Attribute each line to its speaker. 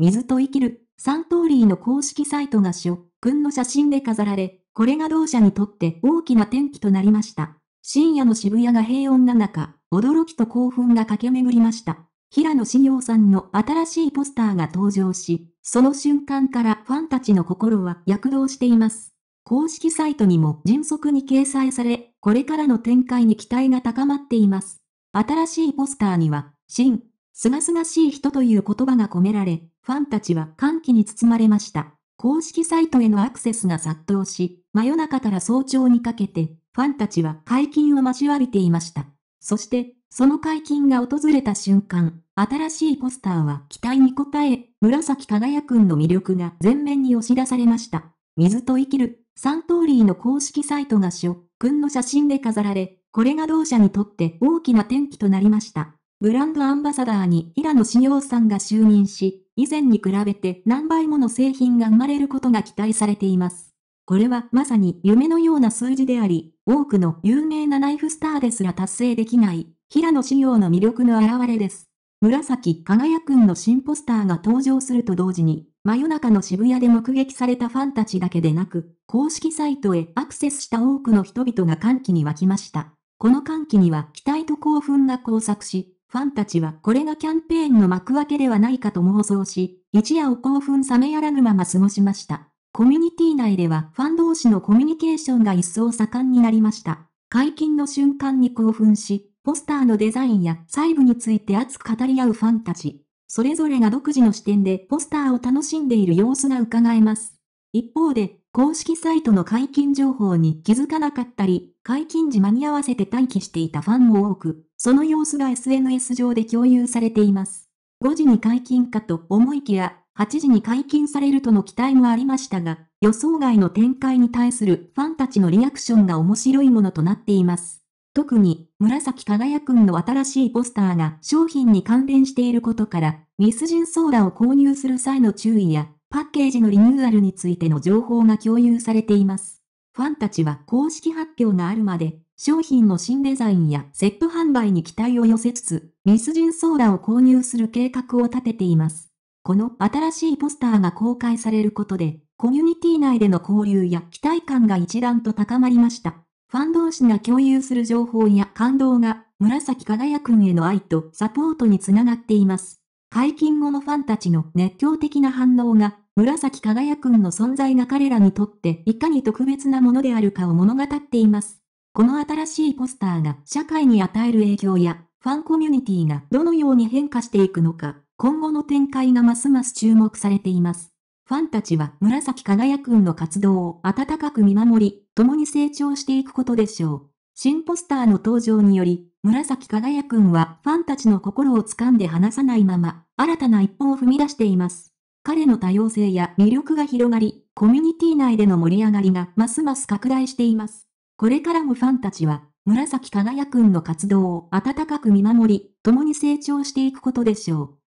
Speaker 1: 水と生きる、サントーリーの公式サイトが諸君の写真で飾られ、これが同社にとって大きな転機となりました。深夜の渋谷が平穏な中、驚きと興奮が駆け巡りました。平野紫耀さんの新しいポスターが登場し、その瞬間からファンたちの心は躍動しています。公式サイトにも迅速に掲載され、これからの展開に期待が高まっています。新しいポスターには、新、すがすがしい人という言葉が込められ、ファンたちは歓喜に包まれました。公式サイトへのアクセスが殺到し、真夜中から早朝にかけて、ファンたちは解禁を待ちわびていました。そして、その解禁が訪れた瞬間、新しいポスターは期待に応え、紫輝くんの魅力が前面に押し出されました。水と生きる、サントーリーの公式サイトがしょ、くんの写真で飾られ、これが同社にとって大きな転機となりました。ブランドアンバサダーに平野紫耀さんが就任し、以前に比べて何倍もの製品が生まれることが期待されています。これはまさに夢のような数字であり、多くの有名なナイフスターですら達成できない、平野紫耀の魅力の表れです。紫輝くんの新ポスターが登場すると同時に、真夜中の渋谷で目撃されたファンたちだけでなく、公式サイトへアクセスした多くの人々が歓喜に沸きました。この歓喜には期待と興奮が交錯し、ファンたちはこれがキャンペーンの幕開けではないかと妄想し、一夜を興奮冷めやらぬまま過ごしました。コミュニティ内ではファン同士のコミュニケーションが一層盛んになりました。解禁の瞬間に興奮し、ポスターのデザインや細部について熱く語り合うファンたち。それぞれが独自の視点でポスターを楽しんでいる様子が伺えます。一方で、公式サイトの解禁情報に気づかなかったり、解禁時間に合わせて待機していたファンも多く、その様子が SNS 上で共有されています。5時に解禁かと思いきや、8時に解禁されるとの期待もありましたが、予想外の展開に対するファンたちのリアクションが面白いものとなっています。特に、紫輝くんの新しいポスターが商品に関連していることから、ミスジンソーダを購入する際の注意や、パッケージのリニューアルについての情報が共有されています。ファンたちは公式発表があるまで、商品の新デザインやセット販売に期待を寄せつつ、ミスジンソーダを購入する計画を立てています。この新しいポスターが公開されることで、コミュニティ内での交流や期待感が一段と高まりました。ファン同士が共有する情報や感動が、紫輝くんへの愛とサポートにつながっています。解禁後のファンたちの熱狂的な反応が紫輝くんの存在が彼らにとっていかに特別なものであるかを物語っています。この新しいポスターが社会に与える影響や、ファンコミュニティがどのように変化していくのか、今後の展開がますます注目されています。ファンたちは紫輝くんの活動を温かく見守り、共に成長していくことでしょう。新ポスターの登場により、紫輝くんはファンたちの心を掴んで離さないまま、新たな一歩を踏み出しています。彼の多様性や魅力が広がり、コミュニティ内での盛り上がりがますます拡大しています。これからもファンたちは、紫輝くんの活動を温かく見守り、共に成長していくことでしょう。